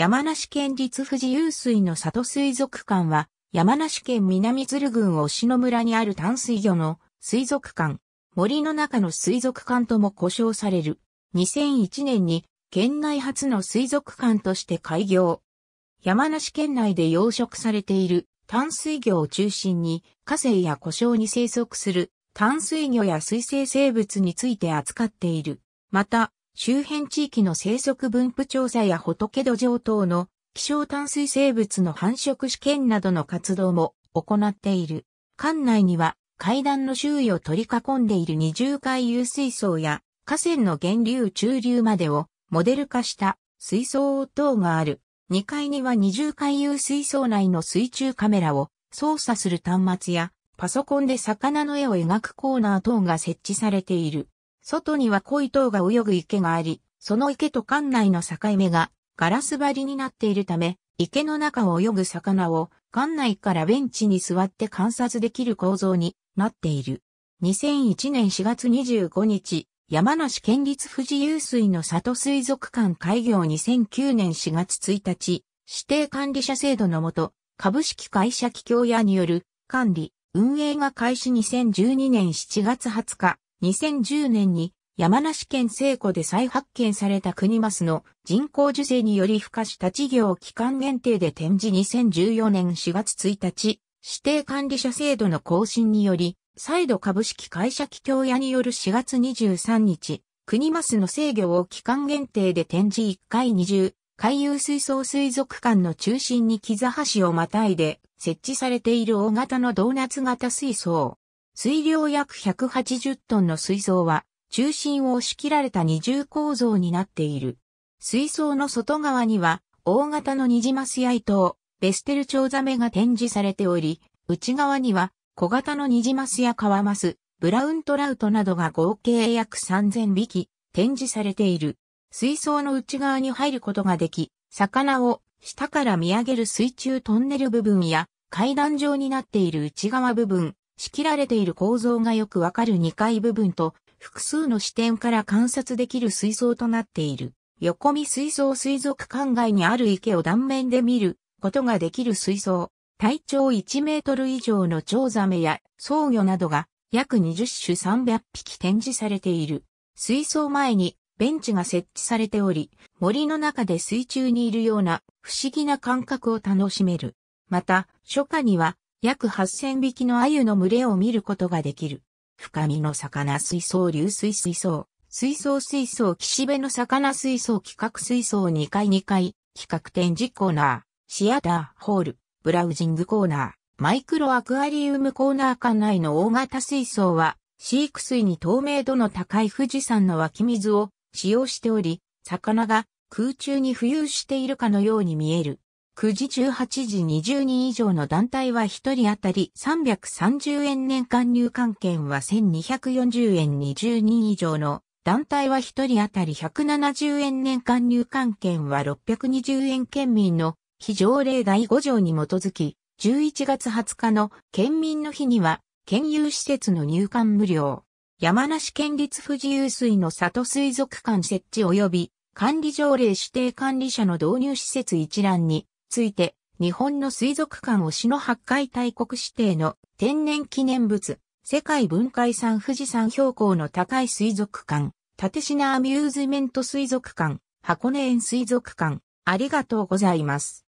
山梨県立富士湧水の里水族館は、山梨県南鶴郡忍野村にある淡水魚の水族館、森の中の水族館とも呼称される。2001年に県内初の水族館として開業。山梨県内で養殖されている淡水魚を中心に、火星や故障に生息する淡水魚や水生生物について扱っている。また、周辺地域の生息分布調査や仏土壌等の希少淡水生物の繁殖試験などの活動も行っている。館内には階段の周囲を取り囲んでいる二重海遊水槽や河川の源流中流までをモデル化した水槽等がある。2階には二重回遊水槽内の水中カメラを操作する端末やパソコンで魚の絵を描くコーナー等が設置されている。外には濃い塔が泳ぐ池があり、その池と館内の境目がガラス張りになっているため、池の中を泳ぐ魚を館内からベンチに座って観察できる構造になっている。2001年4月25日、山梨県立富士遊水の里水族館開業2009年4月1日、指定管理者制度のもと、株式会社企業屋による管理、運営が開始2012年7月20日、2010年に山梨県西湖で再発見された国マスの人工受精により孵化した事業期間限定で展示2014年4月1日、指定管理者制度の更新により、再度株式会社企業屋による4月23日、国マスの制御を期間限定で展示1回20、海遊水槽水族館の中心に木座橋をまたいで設置されている大型のドーナツ型水槽。水量約180トンの水槽は、中心を押し切られた二重構造になっている。水槽の外側には、大型のニジマスやイトウ、ベステルチョウザメが展示されており、内側には小型のニジマスやカワマス、ブラウントラウトなどが合計約3000匹展示されている。水槽の内側に入ることができ、魚を下から見上げる水中トンネル部分や階段状になっている内側部分、仕切られている構造がよくわかる2階部分と、複数の視点から観察できる水槽となっている。横見水槽水族館外にある池を断面で見ることができる水槽。体長1メートル以上の蝶ザメや草魚などが約20種300匹展示されている。水槽前にベンチが設置されており、森の中で水中にいるような不思議な感覚を楽しめる。また、初夏には約8000匹の鮎の群れを見ることができる。深みの魚水槽流水水槽、水槽水槽岸辺の魚水槽企画水槽2階2階、企画展示コーナー、シアターホール、ブラウジングコーナー、マイクロアクアリウムコーナー館内の大型水槽は、飼育水に透明度の高い富士山の湧き水を使用しており、魚が空中に浮遊しているかのように見える。9時18時20人以上の団体は1人当たり330円年間入館券は1240円20人以上の団体は1人当たり170円年間入館券は620円県民の非条例第5条に基づき11月20日の県民の日には県有施設の入館無料山梨県立富士遊水の里水族館設置及び管理条例指定管理者の導入施設一覧について、日本の水族館推しの八海大国指定の天然記念物、世界文化遺産富士山標高の高い水族館、立品アミューズメント水族館、箱根園水族館、ありがとうございます。